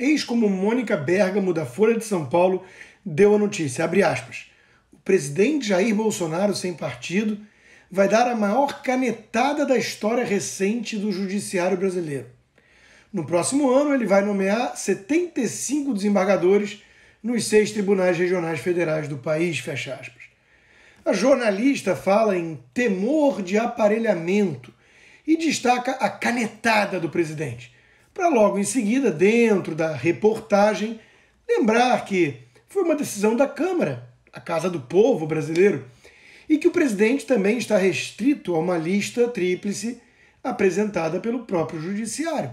Eis como Mônica Bergamo, da Folha de São Paulo, deu a notícia, abre aspas, o presidente Jair Bolsonaro, sem partido, vai dar a maior canetada da história recente do judiciário brasileiro. No próximo ano, ele vai nomear 75 desembargadores nos seis tribunais regionais federais do país, fecha aspas. A jornalista fala em temor de aparelhamento e destaca a canetada do presidente, para logo em seguida, dentro da reportagem, lembrar que foi uma decisão da Câmara, a Casa do Povo brasileiro, e que o presidente também está restrito a uma lista tríplice apresentada pelo próprio Judiciário.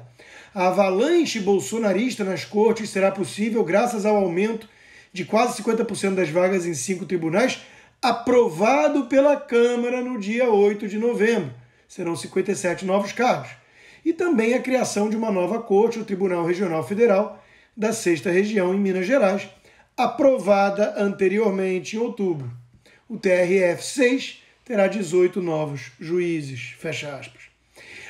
A avalanche bolsonarista nas cortes será possível graças ao aumento de quase 50% das vagas em cinco tribunais, aprovado pela Câmara no dia 8 de novembro. Serão 57 novos cargos e também a criação de uma nova corte, o Tribunal Regional Federal da Sexta Região em Minas Gerais, aprovada anteriormente em outubro. O TRF 6 terá 18 novos juízes, fecha aspas.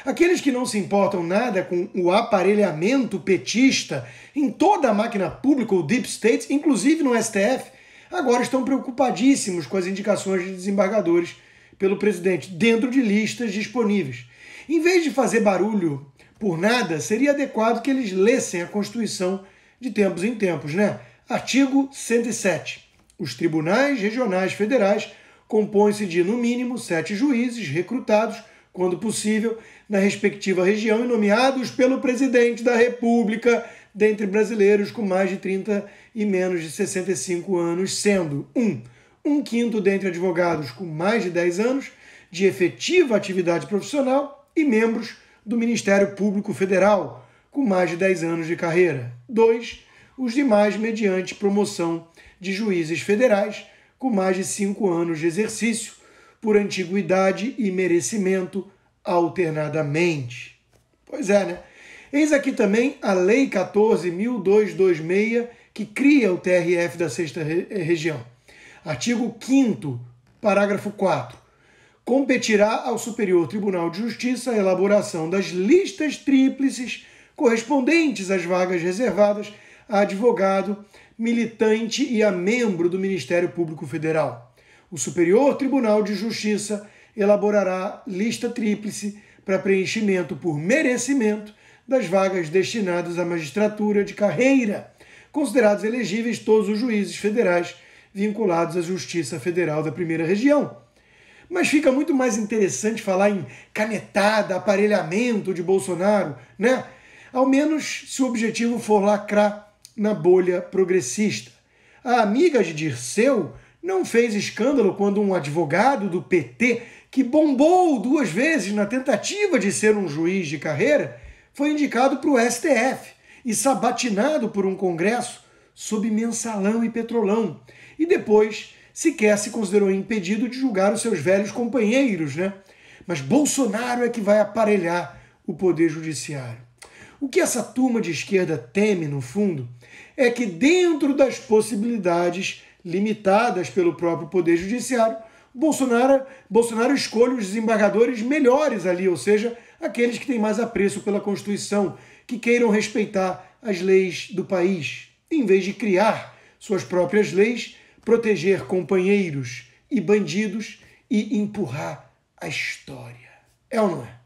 Aqueles que não se importam nada com o aparelhamento petista em toda a máquina pública ou deep state, inclusive no STF, agora estão preocupadíssimos com as indicações de desembargadores pelo presidente dentro de listas disponíveis. Em vez de fazer barulho por nada, seria adequado que eles lessem a Constituição de tempos em tempos, né? Artigo 107. Os tribunais regionais federais compõem-se de, no mínimo, sete juízes recrutados, quando possível, na respectiva região e nomeados pelo presidente da República, dentre brasileiros com mais de 30 e menos de 65 anos, sendo 1. Um, um quinto dentre advogados com mais de 10 anos de efetiva atividade profissional e membros do Ministério Público Federal, com mais de 10 anos de carreira. 2. Os demais mediante promoção de juízes federais, com mais de 5 anos de exercício, por antiguidade e merecimento alternadamente. Pois é, né? Eis aqui também a Lei 14.226, que cria o TRF da Sexta Região. Artigo 5 parágrafo 4 competirá ao Superior Tribunal de Justiça a elaboração das listas tríplices correspondentes às vagas reservadas a advogado, militante e a membro do Ministério Público Federal. O Superior Tribunal de Justiça elaborará lista tríplice para preenchimento por merecimento das vagas destinadas à magistratura de carreira, considerados elegíveis todos os juízes federais vinculados à Justiça Federal da Primeira Região mas fica muito mais interessante falar em canetada, aparelhamento de Bolsonaro, né? Ao menos se o objetivo for lacrar na bolha progressista. A amiga de Dirceu não fez escândalo quando um advogado do PT, que bombou duas vezes na tentativa de ser um juiz de carreira, foi indicado para o STF e sabatinado por um congresso sob mensalão e petrolão. E depois sequer se considerou impedido de julgar os seus velhos companheiros, né? Mas Bolsonaro é que vai aparelhar o poder judiciário. O que essa turma de esquerda teme, no fundo, é que dentro das possibilidades limitadas pelo próprio poder judiciário, Bolsonaro, Bolsonaro escolhe os desembargadores melhores ali, ou seja, aqueles que têm mais apreço pela Constituição, que queiram respeitar as leis do país, em vez de criar suas próprias leis proteger companheiros e bandidos e empurrar a história. É ou não é?